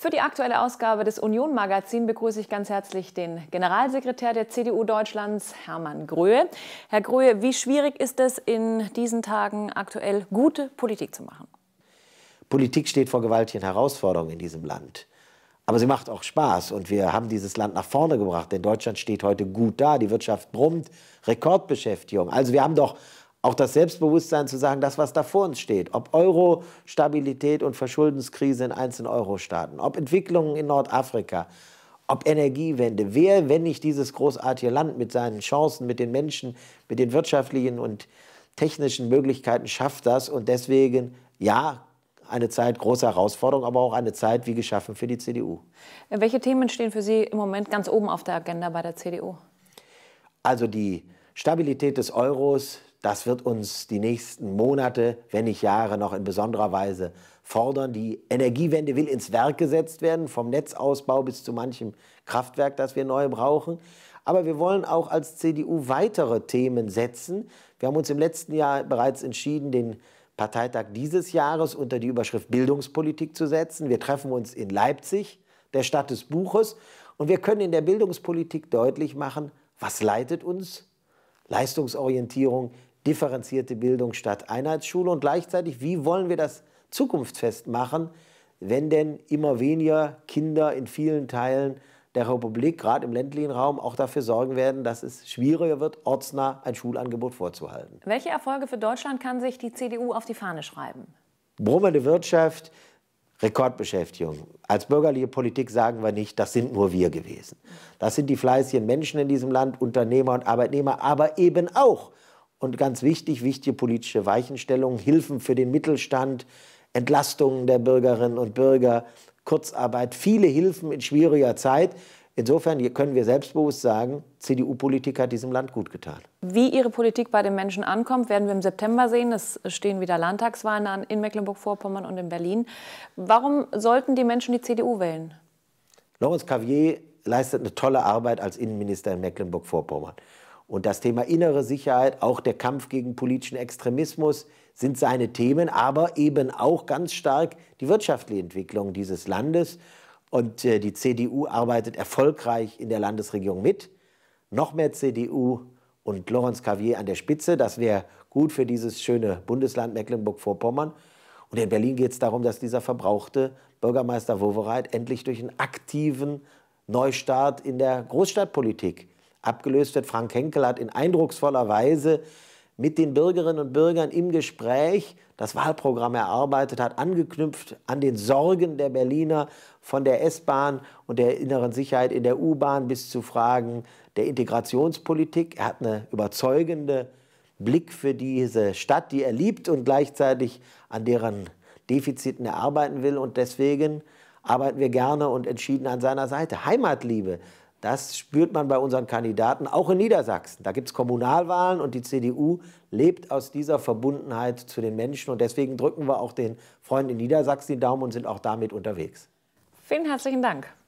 Für die aktuelle Ausgabe des Union Magazin begrüße ich ganz herzlich den Generalsekretär der CDU Deutschlands, Hermann Gröhe. Herr Gröhe, wie schwierig ist es in diesen Tagen aktuell gute Politik zu machen? Politik steht vor gewaltigen Herausforderungen in diesem Land. Aber sie macht auch Spaß und wir haben dieses Land nach vorne gebracht, denn Deutschland steht heute gut da, die Wirtschaft brummt, Rekordbeschäftigung. Also wir haben doch auch das Selbstbewusstsein zu sagen, das, was da vor uns steht, ob Euro-Stabilität und Verschuldenskrise in einzelnen Euro-Staaten, ob Entwicklungen in Nordafrika, ob Energiewende, wer, wenn nicht dieses großartige Land mit seinen Chancen, mit den Menschen, mit den wirtschaftlichen und technischen Möglichkeiten schafft das und deswegen, ja, eine Zeit großer Herausforderung, aber auch eine Zeit wie geschaffen für die CDU. Welche Themen stehen für Sie im Moment ganz oben auf der Agenda bei der CDU? Also die Stabilität des Euros, das wird uns die nächsten Monate, wenn nicht Jahre, noch in besonderer Weise fordern. Die Energiewende will ins Werk gesetzt werden, vom Netzausbau bis zu manchem Kraftwerk, das wir neu brauchen. Aber wir wollen auch als CDU weitere Themen setzen. Wir haben uns im letzten Jahr bereits entschieden, den Parteitag dieses Jahres unter die Überschrift Bildungspolitik zu setzen. Wir treffen uns in Leipzig, der Stadt des Buches. Und wir können in der Bildungspolitik deutlich machen, was leitet uns? Leistungsorientierung, differenzierte Bildung statt Einheitsschule und gleichzeitig, wie wollen wir das zukunftsfest machen, wenn denn immer weniger Kinder in vielen Teilen der Republik, gerade im ländlichen Raum, auch dafür sorgen werden, dass es schwieriger wird, ortsnah ein Schulangebot vorzuhalten. Welche Erfolge für Deutschland kann sich die CDU auf die Fahne schreiben? Brummende Wirtschaft, Rekordbeschäftigung. Als bürgerliche Politik sagen wir nicht, das sind nur wir gewesen. Das sind die fleißigen Menschen in diesem Land, Unternehmer und Arbeitnehmer, aber eben auch und ganz wichtig, wichtige politische Weichenstellungen, Hilfen für den Mittelstand, Entlastungen der Bürgerinnen und Bürger, Kurzarbeit, viele Hilfen in schwieriger Zeit. Insofern können wir selbstbewusst sagen, CDU-Politik hat diesem Land gut getan. Wie Ihre Politik bei den Menschen ankommt, werden wir im September sehen. Es stehen wieder Landtagswahlen an in Mecklenburg-Vorpommern und in Berlin. Warum sollten die Menschen die CDU wählen? Laurence Cavier leistet eine tolle Arbeit als Innenminister in Mecklenburg-Vorpommern. Und das Thema innere Sicherheit, auch der Kampf gegen politischen Extremismus sind seine Themen, aber eben auch ganz stark die wirtschaftliche Entwicklung dieses Landes. Und äh, die CDU arbeitet erfolgreich in der Landesregierung mit. Noch mehr CDU und Lorenz Cavier an der Spitze. Das wäre gut für dieses schöne Bundesland Mecklenburg-Vorpommern. Und in Berlin geht es darum, dass dieser verbrauchte Bürgermeister Wowereit endlich durch einen aktiven Neustart in der Großstadtpolitik abgelöst wird. Frank Henkel hat in eindrucksvoller Weise mit den Bürgerinnen und Bürgern im Gespräch das Wahlprogramm erarbeitet hat, angeknüpft an den Sorgen der Berliner von der S-Bahn und der inneren Sicherheit in der U-Bahn bis zu Fragen der Integrationspolitik. Er hat eine überzeugende Blick für diese Stadt, die er liebt und gleichzeitig an deren Defiziten erarbeiten will. Und deswegen arbeiten wir gerne und entschieden an seiner Seite. Heimatliebe, das spürt man bei unseren Kandidaten, auch in Niedersachsen. Da gibt es Kommunalwahlen und die CDU lebt aus dieser Verbundenheit zu den Menschen. Und deswegen drücken wir auch den Freunden in Niedersachsen die Daumen und sind auch damit unterwegs. Vielen herzlichen Dank.